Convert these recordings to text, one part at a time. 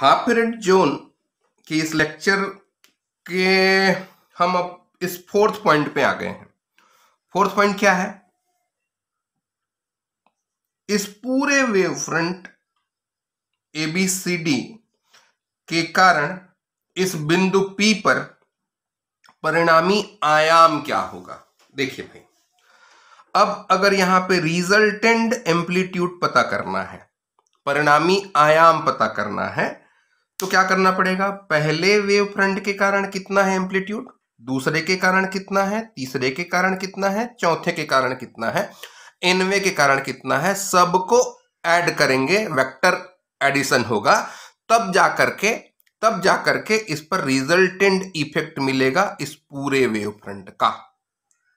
half zone की इस lecture के हम अब इस फोर्थ पॉइंट पे आ गए हैं फोर्थ पॉइंट क्या है इस पूरे wave front A B C D के कारण इस बिंदु पी पर परिणामी आयाम क्या होगा देखिए भाई अब अगर यहां पे रिजल्टेंट एम्पलीट्यूड पता करना है परिणामी आयाम पता करना है तो क्या करना पड़ेगा पहले वेव फ्रंट के कारण कितना है एम्पलीट्यूड दूसरे के कारण कितना है तीसरे के कारण कितना है चौथे के कारण कितना है एनवे के कारण कितना है सबको ऐड करेंगे वेक्टर एडिशन होगा तब जा करके तब जा करके इस पर रिजल्टेंट इफेक्ट मिलेगा इस पूरे वेव फ्रंट का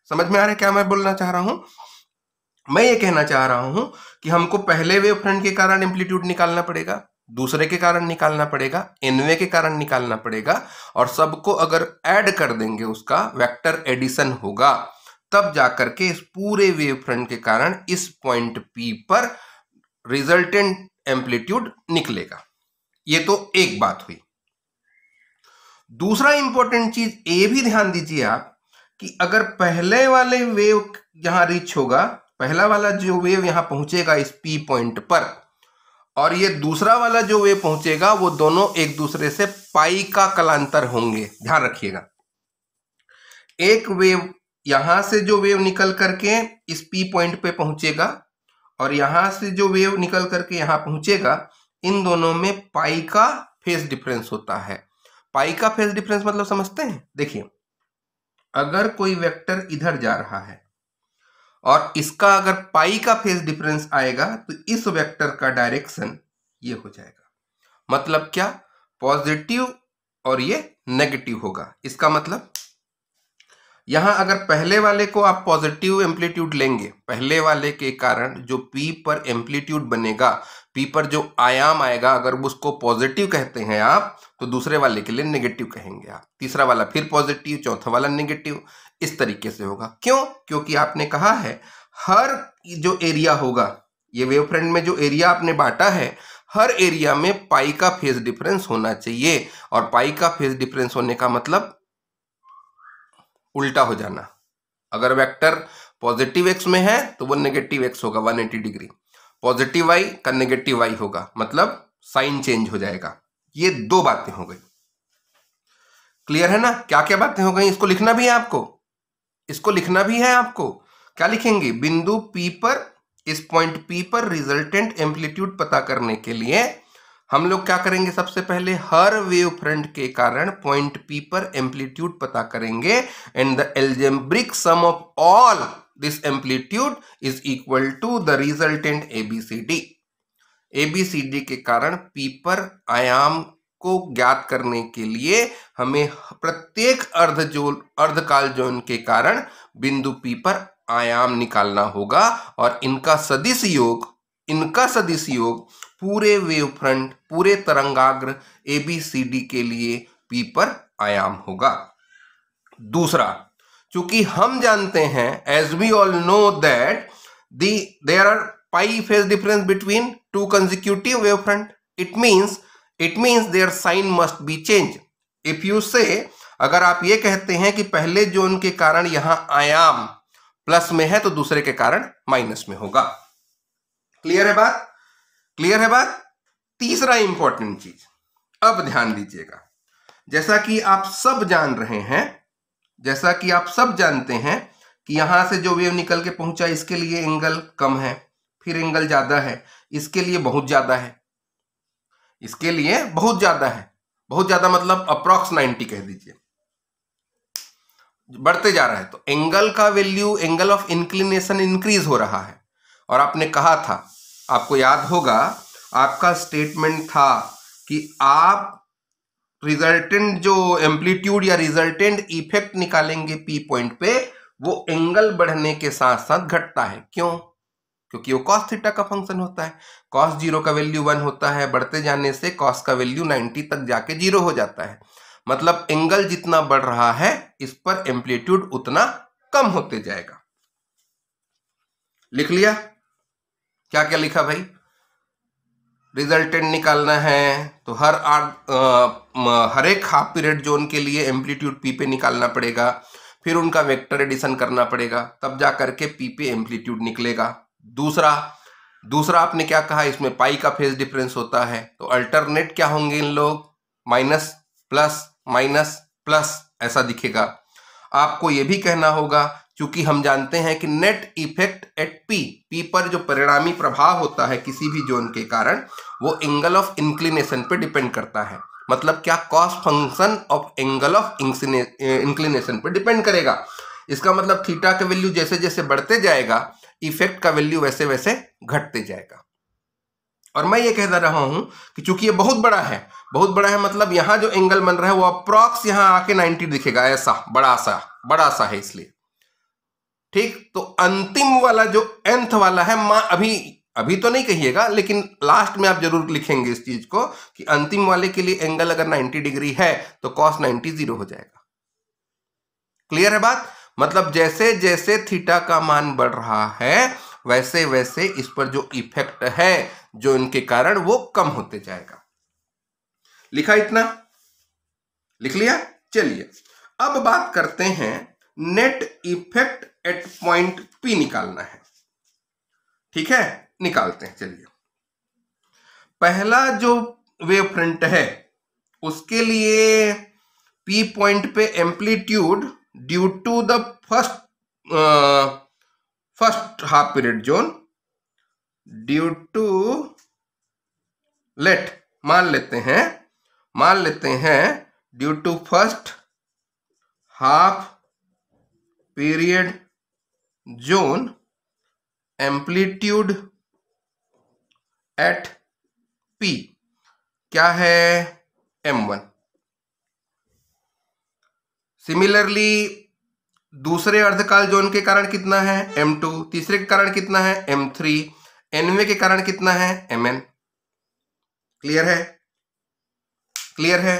समझ में आ रहा है क्या मैं बोलना चाह रहा हूं मैं ये कहना चाह रहा हूं कि हमको पहले वेव फ्रंट के कारण एम्पलीट्यूड निकालना पड़ेगा दूसरे के कारण निकालना पड़ेगा एनवे के कारण निकालना पड़ेगा और सबको अगर ऐड कर देंगे उसका वेक्टर एडिशन होगा तब जाकर के इस पूरे वेव फ्रंट के कारण इस पॉइंट पी पर रिजल्टेंट एम्पलीट्यूड निकलेगा ये तो एक बात हुई दूसरा इंपॉर्टेंट चीज ये भी ध्यान दीजिए आप कि अगर पहले वाले वेव यहां रीच होगा पहला वाला जो वेव यहां पहुंचेगा इस पी पॉइंट पर और ये दूसरा वाला जो वे पहुंचेगा वो दोनों एक दूसरे से पाई का कलांतर होंगे ध्यान रखिएगा एक वेव यहां से जो वेव निकल करके इस पी पॉइंट पे पहुंचेगा और यहां से जो वेव निकल करके यहां पहुंचेगा इन दोनों में पाई का फेस डिफरेंस होता है पाई का फेस डिफरेंस मतलब समझते हैं देखिए अगर कोई वेक्टर इधर जा रहा है और इसका अगर पाई का फेज डिफरेंस आएगा तो इस वेक्टर का डायरेक्शन ये हो जाएगा मतलब क्या पॉजिटिव और ये नेगेटिव होगा इसका मतलब यहां अगर पहले वाले को आप पॉजिटिव एम्पलीट्यूड लेंगे पहले वाले के कारण जो पी पर एम्पलीट्यूड बनेगा पी पर जो आयाम आएगा अगर उसको पॉजिटिव कहते हैं आप तो दूसरे वाले के लिए नेगेटिव कहेंगे आप तीसरा वाला फिर पॉजिटिव चौथा वाला नेगेटिव इस तरीके से होगा क्यों क्योंकि आपने कहा है हर जो एरिया होगा ये वेव फ्रंट में जो एरिया आपने बांटा है हर एरिया में पाई का फेज डिफरेंस होना चाहिए और पाई का फेज डिफरेंस होने का मतलब उल्टा हो जाना अगर वेक्टर पॉजिटिव एक्स में है तो वो नेगेटिव एक्स होगा 180 डिग्री पॉजिटिव वाई का नेगेटिव वाई होगा मतलब साइन चेंज हो जाएगा ये दो बातें हो गई क्लियर है ना क्या क्या बातें हो गई इसको लिखना भी है आपको इसको लिखना भी है आपको क्या लिखेंगे बिंदु पी पर इस पॉइंट पी पर रिजल्टेंट एम्पलीट्यूड पता करने के लिए हम लोग क्या करेंगे सबसे पहले हर वेव फ्रंट के कारण पॉइंट पी पर एम्पलीट्यूड पता करेंगे and the algebraic sum of all this amplitude is equal to the resultant ABCD ABCD के कारण पी पर आयाम को ज्ञात करने के लिए हमें प्रत्येक अर्ध जो अर्धकाल जोन के कारण बिंदु पी पर आयाम निकालना होगा और इनका सदिश योग इनका सदिश योग पूरे वेव फ्रंट पूरे तरंगाग्र ए बी सी डी के लिए पी पर आयाम होगा दूसरा चूंकि हम जानते हैं as we all know that the there are pi phase difference between two consecutive wave front it means it means their sign must be change if you say अगर आप ये कहते हैं कि पहले जो उनके कारण यहां आयाम प्लस में है तो दूसरे के कारण माइनस में होगा क्लियर है बात क्लियर है बात तीसरा इंपॉर्टेंट चीज अब ध्यान दीजिएगा जैसा कि आप सब जान रहे हैं जैसा कि आप सब जानते हैं कि यहां से जो वेव निकल के पहुंचा इसके लिए एंगल कम है फिर एंगल ज्यादा है इसके लिए बहुत ज्यादा है इसके लिए बहुत ज्यादा है बहुत ज्यादा मतलब अप्रॉक्स 90 कह दीजिए बढ़ते जा रहा है तो एंगल का value angle of inclination increase हो रहा है और आपने कहा था आपको याद होगा आपका स्टेटमेंट था कि आप रिजल्टेंट जो एम्पलीट्यूड या रिजल्टेंट इफेक्ट निकालेंगे पी पॉइंट पे वो एंगल बढ़ने के साथ साथ घटता है क्यों क्योंकि वो कॉस थीटा का फंक्शन होता है कॉस जीरो का वैल्यू वन होता है बढ़ते जाने से कॉस का वैल्यू नाइन्टी तक जाके जीरो हो जाता है मतलब एंगल जितना बढ़ रहा है इस पर एम्पलीट्यूड उतना कम होते जाएगा लिख लिया क्या क्या लिखा भाई रिजल्टेंट निकालना है तो हर आर हर एक हाफ पीरियड जोन के लिए एम्पलीट्यूड पी पे निकालना पड़ेगा फिर उनका वेक्टर एडिशन करना पड़ेगा तब जा करके पी पे एम्पलीट्यूड निकलेगा दूसरा दूसरा आपने क्या कहा इसमें पाई का फेज डिफरेंस होता है तो अल्टरनेट क्या होंगे इन लोग माइनस प्लस माइनस प्लस ऐसा दिखेगा आपको यह भी कहना होगा क्योंकि हम जानते हैं कि net effect at P P पर जो परिणामी प्रभाव होता है किसी भी जोन के कारण वो एंगल ऑफ इंक्लिनेशन पे डिपेंड करता है मतलब क्या cos function of angle of inclination पे डिपेंड करेगा इसका मतलब थीटा के वैल्यू जैसे जैसे बढ़ते जाएगा इफेक्ट का वैल्यू वैसे वैसे घटते जाएगा और मैं ये कह रहा हूं कि चूंकि ये बहुत बड़ा है बहुत बड़ा है मतलब यहां जो एंगल बन रहा है वो अप्रॉक्स यहां आके 90 दिखेगा ऐसा बड़ा सा बड़ा सा है इसलिए ठीक तो अंतिम वाला जो एंथ वाला है मां अभी अभी तो नहीं कहिएगा लेकिन लास्ट में आप जरूर लिखेंगे इस चीज को कि अंतिम वाले के लिए एंगल अगर 90 डिग्री है तो कॉस 90 जीरो हो जाएगा क्लियर है बात मतलब जैसे जैसे थीटा का मान बढ़ रहा है वैसे वैसे इस पर जो इफेक्ट है जो इनके कारण वो कम होते जाएगा लिखा इतना लिख लिया चलिए अब बात करते हैं net effect at point P निकालना है ठीक है निकालते हैं चलिए पहला जो वेव फ्रंट है उसके लिए पी पॉइंट पे amplitude due to the first first half period zone due to let मान लेते हैं मान लेते हैं ड्यू टू फर्स्ट हाफ पीरियड जोन एम्पलीट्यूड एट पी क्या है एम वन सिमिलरली दूसरे अर्धकाल जोन के कारण कितना है एम टू तीसरे के कारण कितना है एम थ्री एनवे के कारण कितना है एम एन क्लियर है क्लियर है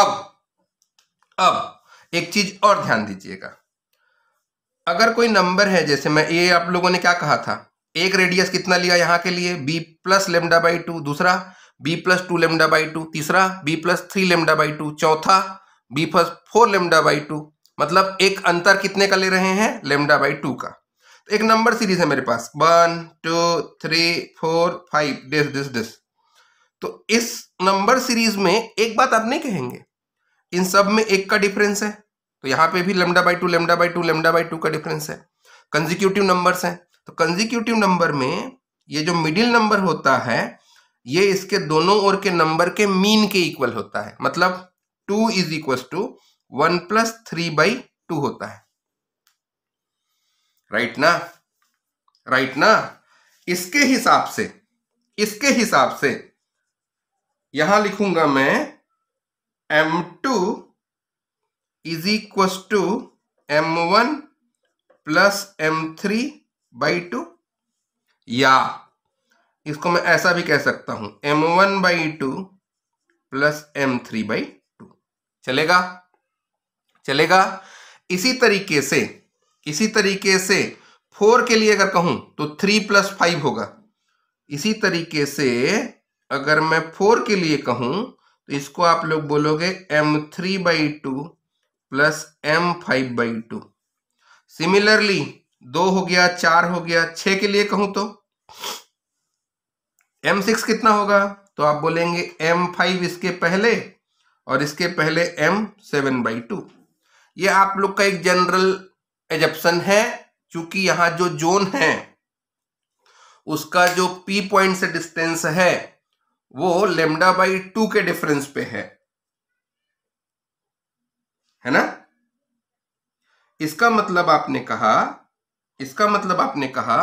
अब अब एक चीज और ध्यान दीजिएगा अगर कोई नंबर है जैसे मैं ये आप लोगों ने क्या कहा था एक रेडियस कितना लिया यहां के लिए B plus lambda by two दूसरा B plus two lambda by two तीसरा B plus three lambda by two चौथा B first four lambda by two मतलब एक अंतर कितने का ले रहे हैं लेमडा बाई टू का तो एक नंबर सीरीज है मेरे पास one two three four five this this this तो इस नंबर सीरीज में एक बात आप नहीं कहेंगे इन सब में एक का डिफरेंस है तो यहाँ पे भी lambda by two lambda by two lambda by two का डिफरेंस है कंजिक्यूटिव नंबर है तो कंजिक्यूटिव नंबर में ये जो मिडिल नंबर होता है ये इसके दोनों ओर के नंबर के मीन के इक्वल होता है मतलब two is equal to one plus three by two होता है राइट ना राइट ना इसके हिसाब से इसके हिसाब से यहां लिखूंगा मैं M two is equal to M one plus M three by two या इसको मैं ऐसा भी कह सकता हूं M one by two plus M three by चलेगा चलेगा इसी तरीके से इसी तरीके से फोर के लिए अगर कहूं तो थ्री प्लस फाइव होगा इसी तरीके से अगर मैं फोर के लिए कहूं तो इसको आप लोग बोलोगे M three by two plus M five by two similarly दो हो गया चार हो गया छ के लिए कहूं तो एम सिक्स कितना होगा तो आप बोलेंगे एम फाइव इसके पहले और इसके पहले एम सेवन बाई टू ये आप लोग का एक जनरल एजप्सन है क्योंकि यहां जो जोन है उसका जो पी पॉइंट से डिस्टेंस है वो लेमडा बाई टू के डिफरेंस पे है है ना इसका मतलब आपने कहा इसका मतलब आपने कहा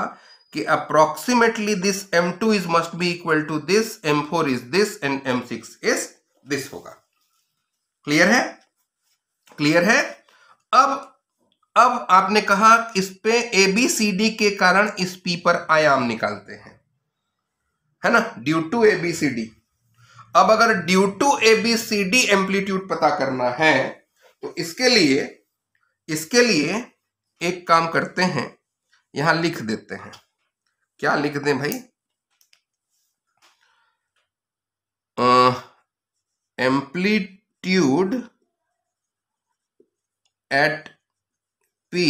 कि approximately this M two is must be equal to this M four is this and M six is this होगा क्लियर है क्लियर है अब अब आपने कहा इस पे ए बी सी डी के कारण इस पी पर आयाम निकालते हैं है ना due to A B C D अब अगर due to A B C D amplitude पता करना है तो इसके लिए इसके लिए एक काम करते हैं यहां लिख देते हैं क्या लिख दें भाई amplitude amplitude at P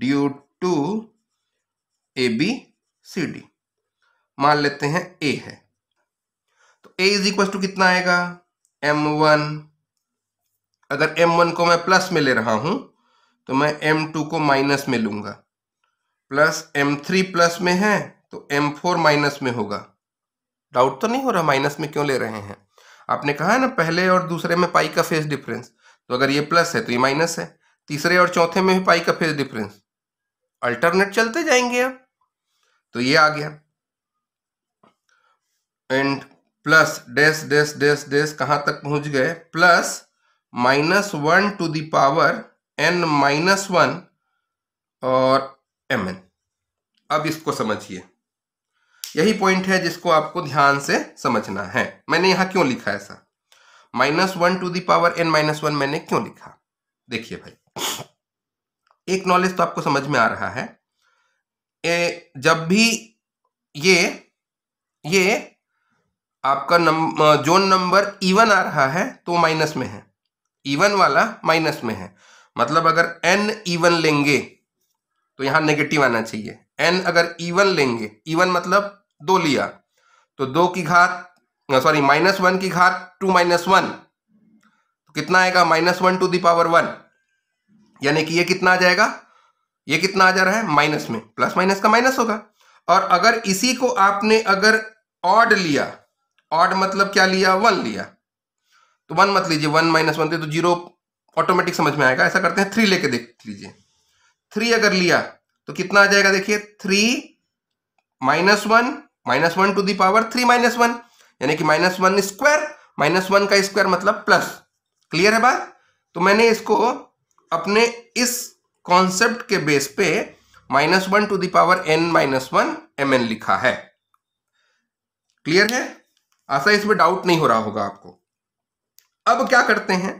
due to A B C D मान लेते हैं ए है तो ए इज इक्वल टू कितना आएगा एम वन अगर एम वन को मैं प्लस में ले रहा हूं तो मैं एम टू को माइनस में लूंगा प्लस एम थ्री प्लस में है तो एम फोर माइनस में होगा डाउट तो नहीं हो रहा माइनस में क्यों ले रहे हैं आपने कहा है ना पहले और दूसरे में पाई का फेस डिफरेंस तो अगर ये प्लस है तो ये माइनस है तीसरे और चौथे में भी पाई का फेस डिफरेंस अल्टरनेट चलते जाएंगे आप तो ये आ गया and plus days dash dash डेस कहां तक पहुंच गए plus minus one to the power N minus one और एम एन अब इसको समझिए यही पॉइंट है जिसको आपको ध्यान से समझना है मैंने यहां क्यों लिखा ऐसा minus one to the power N minus one मैंने क्यों लिखा देखिए भाई एक नॉलेज तो आपको समझ में आ रहा है ए, जब भी ये ये आपका नम, जोन नंबर इवन आ रहा है तो माइनस में है इवन वाला माइनस में है मतलब अगर एन इवन लेंगे तो यहां नेगेटिव आना चाहिए एन अगर इवन लेंगे इवन मतलब दो लिया तो दो की घात सॉरी माइनस वन की घात टू माइनस वन तो कितना आएगा minus one to the power one यानी कि ये कितना आ जाएगा ये कितना आ जा रहा है माइनस में प्लस माइनस का माइनस होगा और अगर इसी को आपने अगर ऑड लिया ऑड मतलब क्या लिया वन लिया तो वन मत लीजिए वन माइनस वन थे तो जीरो ऑटोमेटिक समझ में आएगा ऐसा करते हैं थ्री लेके देख लीजिए थ्री अगर लिया तो कितना आ जाएगा देखिए three minus one minus one to the power three minus one यानी कि minus one square minus one का स्क्वायर मतलब प्लस क्लियर है बात तो मैंने इसको अपने इस कॉन्सेप्ट के बेस पे minus one to the power N minus one M N लिखा है क्लियर है आशा इसमें डाउट नहीं हो रहा होगा आपको अब क्या करते हैं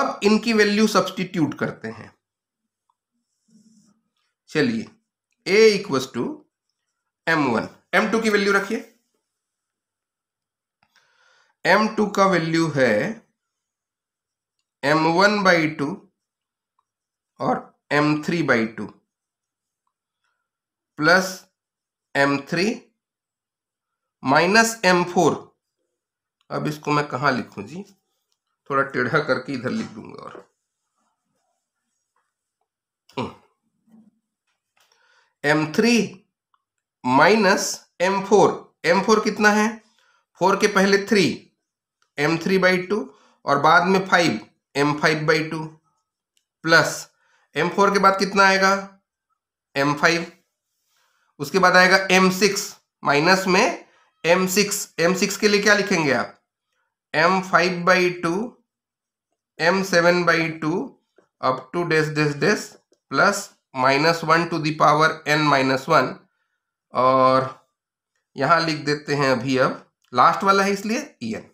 अब इनकी वैल्यू सब्सटीट्यूट करते हैं चलिए A equals to M one M two की वैल्यू रखिए एम टू का वैल्यू है एम वन बाई टू और M three by two plus M three minus M four अब इसको मैं कहा लिखूं जी थोड़ा टेढ़ा करके इधर लिख दूंगा और M three minus M four M four कितना है फोर के पहले three M three by two और बाद में five M five by two plus M four के बाद कितना आएगा एम फाइव उसके बाद आएगा एम सिक्स माइनस में एम सिक्स एम सिक्स के लिए क्या लिखेंगे आप M five by two M seven by two up to dash dash dash plus minus one to the power N minus one और यहां लिख देते हैं अभी अब लास्ट वाला है इसलिए ई एन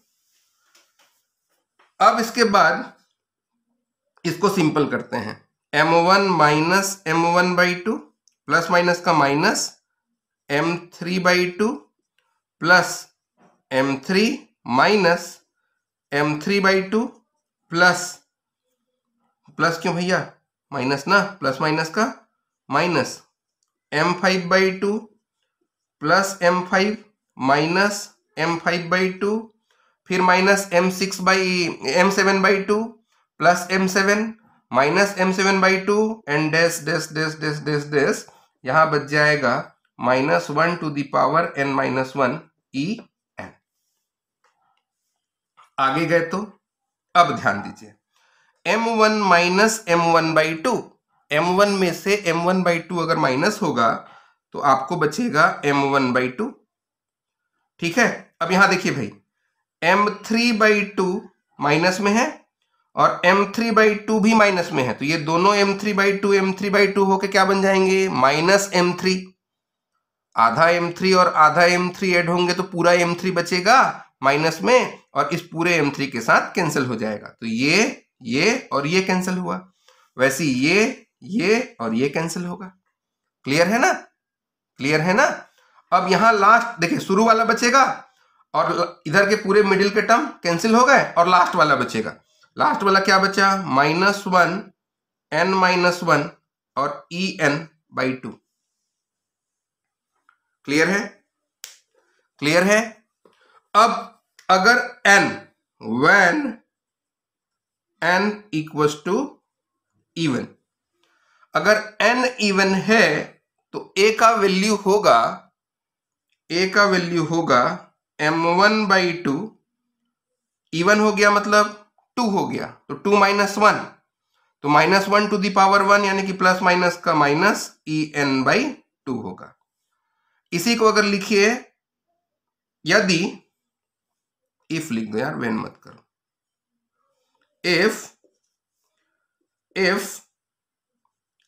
अब इसके बाद इसको सिंपल करते हैं M one minus M one by two plus minus का minus M three by two plus M three minus M three by two plus plus क्यों भैया माइनस ना प्लस माइनस का minus M five by two plus M five minus M five by two फिर minus M six by M seven by two plus M seven minus M seven by two and dash dash dash dash dash dash यहां बच जाएगा minus one to the power N minus one E e N आगे गए तो अब ध्यान दीजिए M one minus M one by two M one में से एम वन बाई टू अगर माइनस होगा तो आपको बचेगा एम वन बाई टू ठीक है अब यहां देखिए भाई M three by two minus में है और एम थ्री बाई टू भी माइनस में है तो ये दोनों M three by two M three by two होकर क्या बन जाएंगे माइनस एम थ्री आधा एम थ्री और आधा एम थ्री एड होंगे तो पूरा एम थ्री बचेगा माइनस में और इस पूरे एम थ्री के साथ कैंसिल हो जाएगा तो ये ये और ये कैंसिल हुआ वैसे ये ये और ये कैंसिल होगा क्लियर है ना क्लियर है ना अब यहां लास्ट देखिए शुरू वाला बचेगा और इधर के पूरे मिडिल के टर्म कैंसिल हो गए और लास्ट वाला बचेगा लास्ट वाला क्या बचा minus one N minus one और E N by two clear है क्लियर है अब अगर N when N equal to even अगर एन इवन है तो ए का वैल्यू होगा ए का वैल्यू होगा M one by two even हो गया मतलब टू हो गया तो टू माइनस वन तो minus one to the power one यानी कि प्लस माइनस का minus E N by two होगा इसी को अगर लिखिए यदि इफ लिख दो यार वेन मत करो if if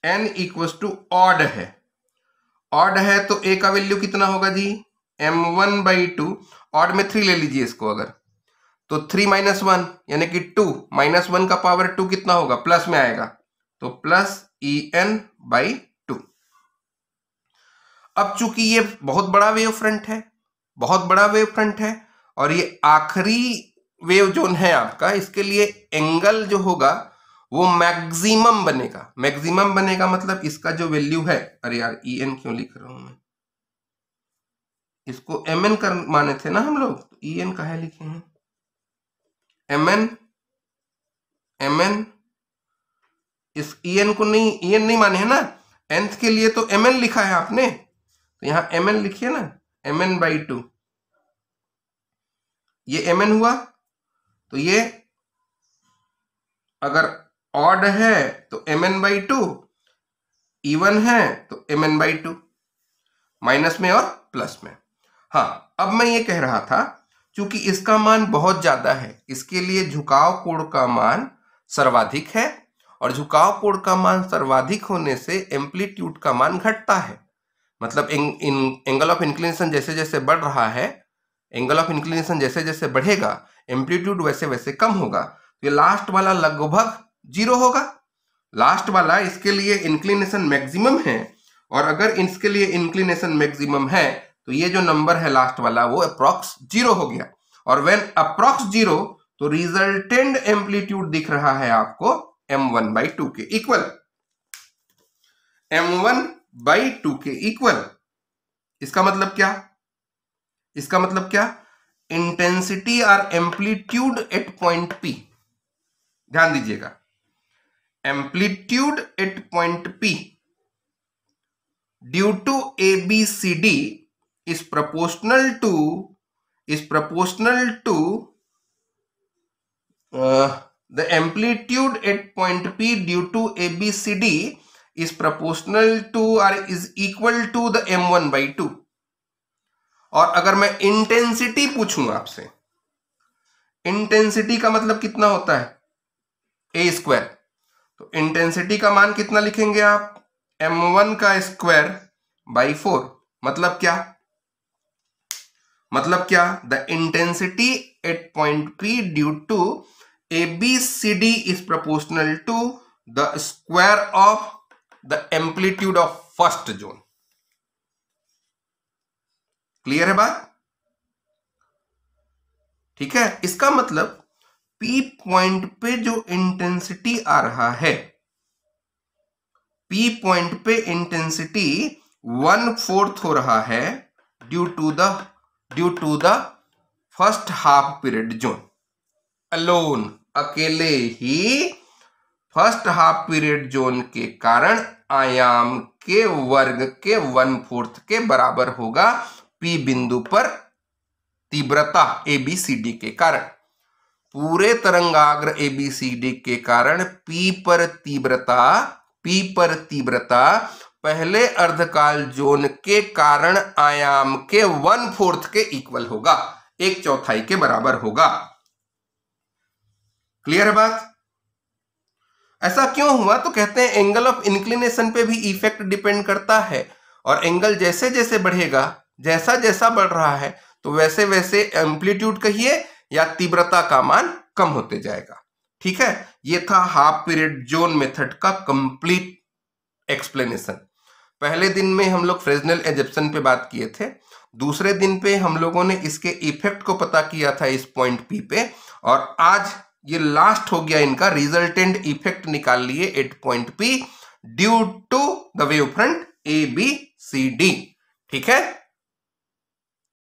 n equals to odd है ऑड है तो ए का वैल्यू कितना होगा जी M one by two odd में थ्री ले लीजिए इसको अगर तो थ्री माइनस वन यानी कि टू माइनस वन का पावर टू कितना होगा प्लस में आएगा तो plus E N by two अब चूंकि ये बहुत बड़ा वेव फ्रंट है बहुत बड़ा वेव फ्रंट है और ये आखिरी वेव जोन है आपका इसके लिए एंगल जो होगा वो मैक्सिमम बनेगा मैक्सिमम बनेगा मतलब इसका जो वैल्यू है अरे यार ई e एन क्यों लिख रहा हूं मैं इसको एम एन कर माने थे ना हम लोग ई एन कहा लिखे हैं एम एन एम एन इस ई e एन को नहीं ई e एन नहीं माने है ना एंथ के लिए तो एम एन लिखा है आपने तो यहां एम एन लिखिए ना एम एन बाई टू ये एम एन हुआ तो ये अगर ऑड है तो M N by two even है तो M N by two minus में और प्लस में हाँ अब मैं ये कह रहा था क्योंकि इसका मान बहुत ज्यादा है इसके लिए झुकाव कोण का मान सर्वाधिक है और झुकाव कोण का मान सर्वाधिक होने से एम्पलीट्यूड का मान घटता है मतलब एंगल ऑफ इंक्लिनेशन जैसे जैसे बढ़ रहा है एंगल ऑफ इंक्लिनेशन जैसे जैसे बढ़ेगा एम्पलीट्यूड वैसे वैसे कम होगा तो ये लास्ट वाला लगभग जीरो होगा लास्ट वाला इसके लिए इंक्लिनेशन मैक्सिमम है और अगर इसके लिए इंक्लिनेशन मैक्सिमम है तो ये जो नंबर है लास्ट वाला वो अप्रोक्स जीरो हो गया और वेन अप्रोक्स जीरो तो रिजल्टेंट एम्पलीट्यूड दिख रहा है आपको एम वन बाई टू के equal M one by two के इक्वल इसका मतलब क्या इसका मतलब क्या इंटेंसिटी और एम्पलीट्यूड एट पॉइंट पी ध्यान दीजिएगा amplitude at point P due to A B C D is proportional to is proportional to the at point P due to A B C D is proportional to R is equal to the M one by two और अगर मैं intensity पूछूं आपसे intensity का मतलब कितना होता है ए स्क्वायर तो इंटेंसिटी का मान कितना लिखेंगे आप एम वन का स्क्वायर बाई फोर मतलब क्या मतलब क्या the intensity at point P due to A B C D is proportional to the square of the amplitude of first zone clear है बात ठीक है इसका मतलब पी पॉइंट पे जो इंटेंसिटी आ रहा है पी पॉइंट पे इंटेंसिटी वन फोर्थ हो रहा है due to the due to the first half period zone alone अकेले ही फर्स्ट हाफ पीरियड जोन के कारण आयाम के वर्ग के वन फोर्थ के बराबर होगा पी बिंदु पर तीव्रता ए बी सी डी के कारण पूरे तरंगाग्र ए बी सी डी के कारण पी पर तीव्रता पी पर तीव्रता पहले अर्धकाल जोन के कारण आयाम के वन फोर्थ के इक्वल होगा एक चौथाई के बराबर होगा क्लियर है बात ऐसा क्यों हुआ तो कहते हैं एंगल ऑफ इंक्लिनेशन पे भी इफेक्ट डिपेंड करता है और एंगल जैसे जैसे बढ़ेगा जैसा जैसा बढ़ रहा है तो वैसे वैसे एम्पलीट्यूड कहिए या तीव्रता का मान कम होते जाएगा ठीक है ये था हाफ पीरियड जोन मेथड का कंप्लीट एक्सप्लेनेशन पहले दिन में हम लोग फ्रेजनल एजेप्शन पे बात किए थे दूसरे दिन पे हम लोगों ने इसके इफेक्ट को पता किया था इस पॉइंट पी पे और आज ये लास्ट हो गया इनका रिजल्टेंट इफेक्ट निकाल लिए at point P due to the wave front A B C D ठीक है